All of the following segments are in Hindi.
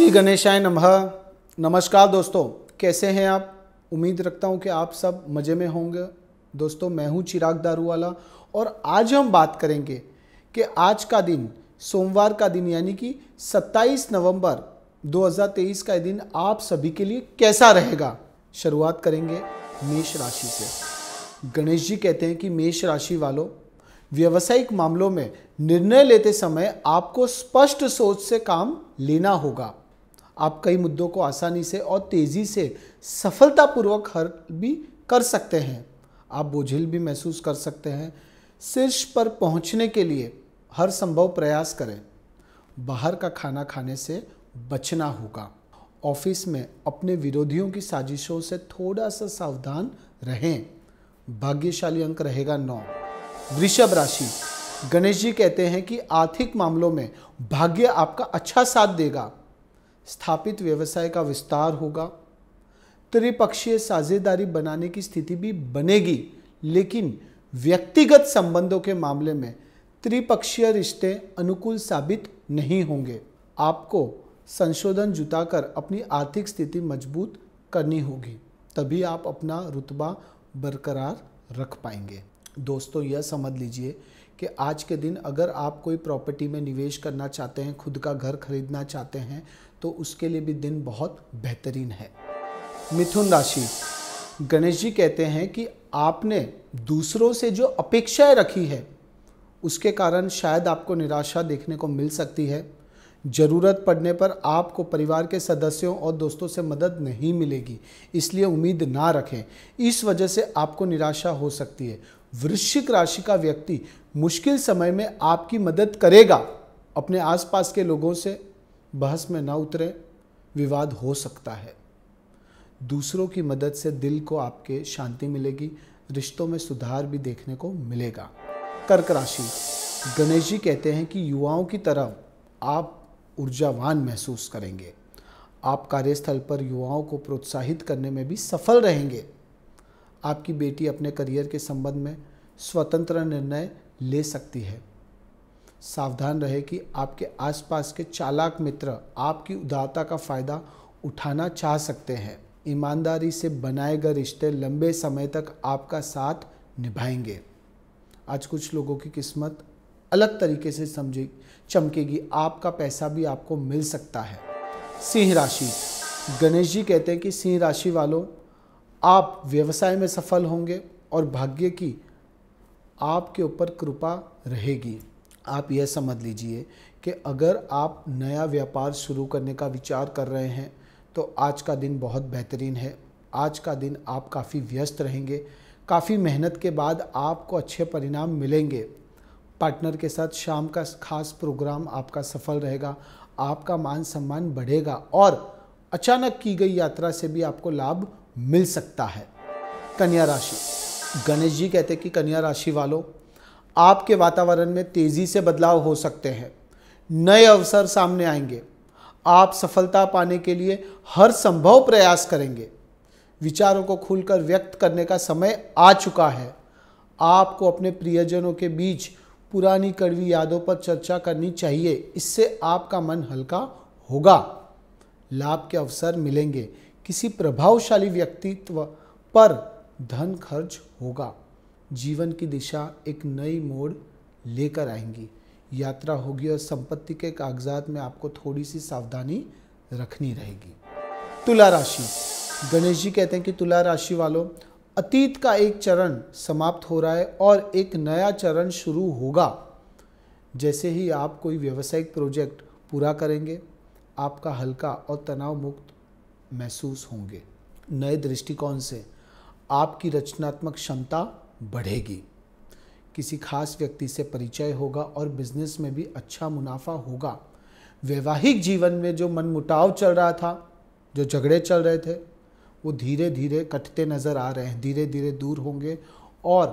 श्री गणेशाय नमः नमस्कार दोस्तों कैसे हैं आप उम्मीद रखता हूं कि आप सब मज़े में होंगे दोस्तों मैं हूं चिराग दारू वाला और आज हम बात करेंगे कि आज का दिन सोमवार का दिन यानी कि 27 नवंबर 2023 का दिन आप सभी के लिए कैसा रहेगा शुरुआत करेंगे मेष राशि से गणेश जी कहते हैं कि मेष राशि वालों व्यवसायिक मामलों में निर्णय लेते समय आपको स्पष्ट सोच से काम लेना होगा आप कई मुद्दों को आसानी से और तेज़ी से सफलतापूर्वक हर भी कर सकते हैं आप बोझिल भी महसूस कर सकते हैं शीर्ष पर पहुंचने के लिए हर संभव प्रयास करें बाहर का खाना खाने से बचना होगा ऑफिस में अपने विरोधियों की साजिशों से थोड़ा सा सावधान रहें भाग्यशाली अंक रहेगा नौ वृषभ राशि गणेश जी कहते हैं कि आर्थिक मामलों में भाग्य आपका अच्छा साथ देगा स्थापित व्यवसाय का विस्तार होगा त्रिपक्षीय साझेदारी बनाने की स्थिति भी बनेगी लेकिन व्यक्तिगत संबंधों के मामले में त्रिपक्षीय रिश्ते अनुकूल साबित नहीं होंगे आपको संशोधन जुटाकर अपनी आर्थिक स्थिति मजबूत करनी होगी तभी आप अपना रुतबा बरकरार रख पाएंगे दोस्तों यह समझ लीजिए कि आज के दिन अगर आप कोई प्रॉपर्टी में निवेश करना चाहते हैं खुद का घर खरीदना चाहते हैं तो उसके लिए भी दिन बहुत बेहतरीन है मिथुन राशि गणेश जी कहते हैं कि आपने दूसरों से जो अपेक्षाएं रखी है उसके कारण शायद आपको निराशा देखने को मिल सकती है ज़रूरत पड़ने पर आपको परिवार के सदस्यों और दोस्तों से मदद नहीं मिलेगी इसलिए उम्मीद ना रखें इस वजह से आपको निराशा हो सकती है वृश्चिक राशि का व्यक्ति मुश्किल समय में आपकी मदद करेगा अपने आसपास के लोगों से बहस में ना उतरे विवाद हो सकता है दूसरों की मदद से दिल को आपके शांति मिलेगी रिश्तों में सुधार भी देखने को मिलेगा कर्क राशि गणेश जी कहते हैं कि युवाओं की तरह आप ऊर्जावान महसूस करेंगे आप कार्यस्थल पर युवाओं को प्रोत्साहित करने में भी सफल रहेंगे आपकी बेटी अपने करियर के संबंध में स्वतंत्र निर्णय ले सकती है सावधान रहे कि आपके आसपास के चालाक मित्र आपकी उदारता का फ़ायदा उठाना चाह सकते हैं ईमानदारी से बनाए गए रिश्ते लंबे समय तक आपका साथ निभाएंगे आज कुछ लोगों की किस्मत अलग तरीके से समझे चमकेगी आपका पैसा भी आपको मिल सकता है सिंह राशि गणेश जी कहते हैं कि सिंह राशि वालों आप व्यवसाय में सफल होंगे और भाग्य की आपके ऊपर कृपा रहेगी आप यह समझ लीजिए कि अगर आप नया व्यापार शुरू करने का विचार कर रहे हैं तो आज का दिन बहुत बेहतरीन है आज का दिन आप काफ़ी व्यस्त रहेंगे काफ़ी मेहनत के बाद आपको अच्छे परिणाम मिलेंगे पार्टनर के साथ शाम का खास प्रोग्राम आपका सफल रहेगा आपका मान सम्मान बढ़ेगा और अचानक की गई यात्रा से भी आपको लाभ मिल सकता है कन्या राशि गणेश जी कहते हैं कि कन्या राशि वालों आपके वातावरण में तेज़ी से बदलाव हो सकते हैं नए अवसर सामने आएंगे आप सफलता पाने के लिए हर संभव प्रयास करेंगे विचारों को खुलकर व्यक्त करने का समय आ चुका है आपको अपने प्रियजनों के बीच पुरानी कड़वी यादों पर चर्चा करनी चाहिए इससे आपका मन हल्का होगा लाभ के अवसर मिलेंगे किसी प्रभावशाली व्यक्तित्व पर धन खर्च होगा जीवन की दिशा एक नई मोड़ लेकर आएंगी यात्रा होगी और संपत्ति के कागजात में आपको थोड़ी सी सावधानी रखनी रहेगी तुला राशि गणेश जी कहते हैं कि तुला राशि वालों अतीत का एक चरण समाप्त हो रहा है और एक नया चरण शुरू होगा जैसे ही आप कोई व्यावसायिक प्रोजेक्ट पूरा करेंगे आपका हल्का और तनाव मुक्त महसूस होंगे नए दृष्टिकोण से आपकी रचनात्मक क्षमता बढ़ेगी किसी खास व्यक्ति से परिचय होगा और बिजनेस में भी अच्छा मुनाफा होगा वैवाहिक जीवन में जो मनमुटाव चल रहा था जो झगड़े चल रहे थे वो धीरे धीरे कटते नज़र आ रहे हैं धीरे धीरे दूर होंगे और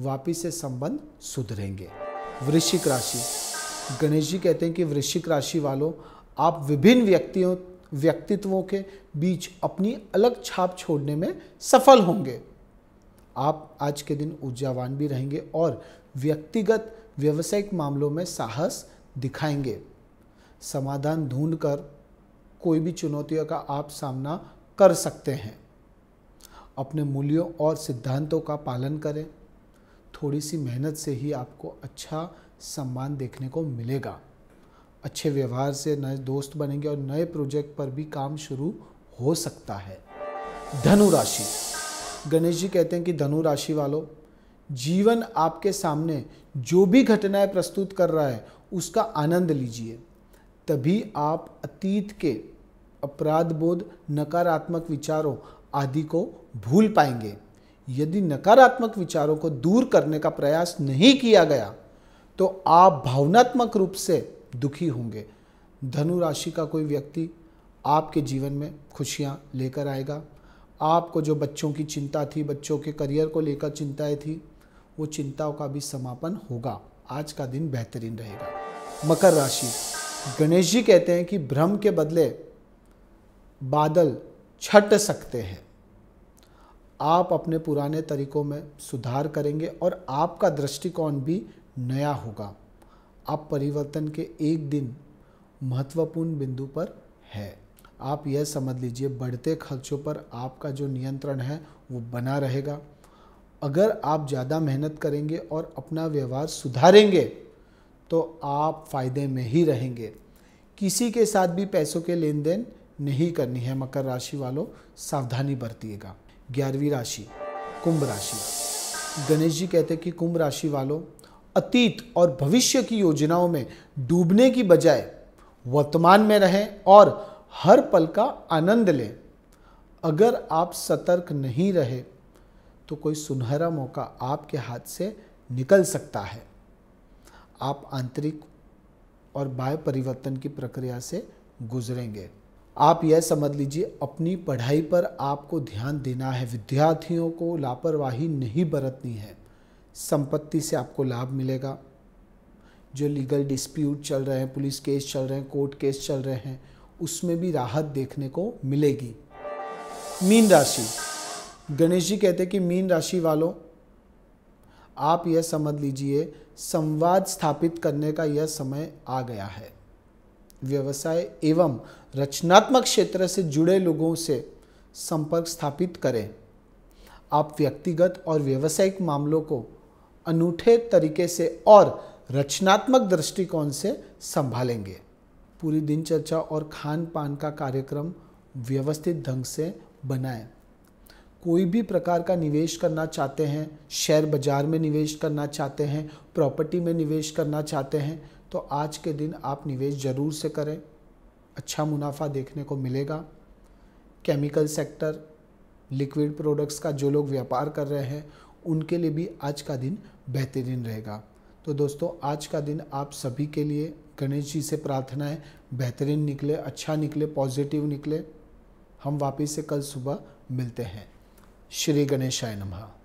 वापिस से संबंध सुधरेंगे वृश्चिक राशि गणेश जी कहते हैं कि वृश्चिक राशि वालों आप विभिन्न व्यक्तियों व्यक्तित्वों के बीच अपनी अलग छाप छोड़ने में सफल होंगे आप आज के दिन ऊर्जावान भी रहेंगे और व्यक्तिगत व्यवसायिक मामलों में साहस दिखाएंगे समाधान ढूंढ कर कोई भी चुनौतियों का आप सामना कर सकते हैं अपने मूल्यों और सिद्धांतों का पालन करें थोड़ी सी मेहनत से ही आपको अच्छा सम्मान देखने को मिलेगा अच्छे व्यवहार से नए दोस्त बनेंगे और नए प्रोजेक्ट पर भी काम शुरू हो सकता है धनु राशि गणेश जी कहते हैं कि धनु राशि वालों जीवन आपके सामने जो भी घटनाएं प्रस्तुत कर रहा है उसका आनंद लीजिए तभी आप अतीत के अपराध बोध नकारात्मक विचारों आदि को भूल पाएंगे यदि नकारात्मक विचारों को दूर करने का प्रयास नहीं किया गया तो आप भावनात्मक रूप से दुखी होंगे धनु राशि का कोई व्यक्ति आपके जीवन में खुशियाँ लेकर आएगा आपको जो बच्चों की चिंता थी बच्चों के करियर को लेकर चिंताएं थी वो चिंताओं का भी समापन होगा आज का दिन बेहतरीन रहेगा मकर राशि गणेश जी कहते हैं कि भ्रम के बदले बादल छट सकते हैं आप अपने पुराने तरीकों में सुधार करेंगे और आपका दृष्टिकोण भी नया होगा आप परिवर्तन के एक दिन महत्वपूर्ण बिंदु पर है आप यह समझ लीजिए बढ़ते खर्चों पर आपका जो नियंत्रण है वो बना रहेगा अगर आप ज़्यादा मेहनत करेंगे और अपना व्यवहार सुधारेंगे तो आप फायदे में ही रहेंगे किसी के साथ भी पैसों के लेन देन नहीं करनी है मकर राशि वालों सावधानी बरतिएगा ग्यारहवीं राशि कुंभ राशि गणेश जी कहते हैं कि कुंभ राशि वालों अतीत और भविष्य की योजनाओं में डूबने की बजाय वर्तमान में रहें और हर पल का आनंद लें अगर आप सतर्क नहीं रहे तो कोई सुनहरा मौका आपके हाथ से निकल सकता है आप आंतरिक और बाह्य परिवर्तन की प्रक्रिया से गुजरेंगे आप यह समझ लीजिए अपनी पढ़ाई पर आपको ध्यान देना है विद्यार्थियों को लापरवाही नहीं बरतनी है संपत्ति से आपको लाभ मिलेगा जो लीगल डिस्प्यूट चल रहे हैं पुलिस केस चल रहे हैं कोर्ट केस चल रहे हैं उसमें भी राहत देखने को मिलेगी मीन राशि गणेश जी कहते हैं कि मीन राशि वालों आप यह समझ लीजिए संवाद स्थापित करने का यह समय आ गया है व्यवसाय एवं रचनात्मक क्षेत्र से जुड़े लोगों से संपर्क स्थापित करें आप व्यक्तिगत और व्यावसायिक मामलों को अनूठे तरीके से और रचनात्मक दृष्टिकोण से संभालेंगे पूरी दिनचर्चा और खान पान का कार्यक्रम व्यवस्थित ढंग से बनाएं कोई भी प्रकार का निवेश करना चाहते हैं शेयर बाज़ार में निवेश करना चाहते हैं प्रॉपर्टी में निवेश करना चाहते हैं तो आज के दिन आप निवेश ज़रूर से करें अच्छा मुनाफा देखने को मिलेगा केमिकल सेक्टर लिक्विड प्रोडक्ट्स का जो लोग व्यापार कर रहे हैं उनके लिए भी आज का दिन बेहतरीन रहेगा तो दोस्तों आज का दिन आप सभी के लिए गणेश जी से प्रार्थना है बेहतरीन निकले अच्छा निकले पॉजिटिव निकले हम वापस से कल सुबह मिलते हैं श्री गणेशाय नमः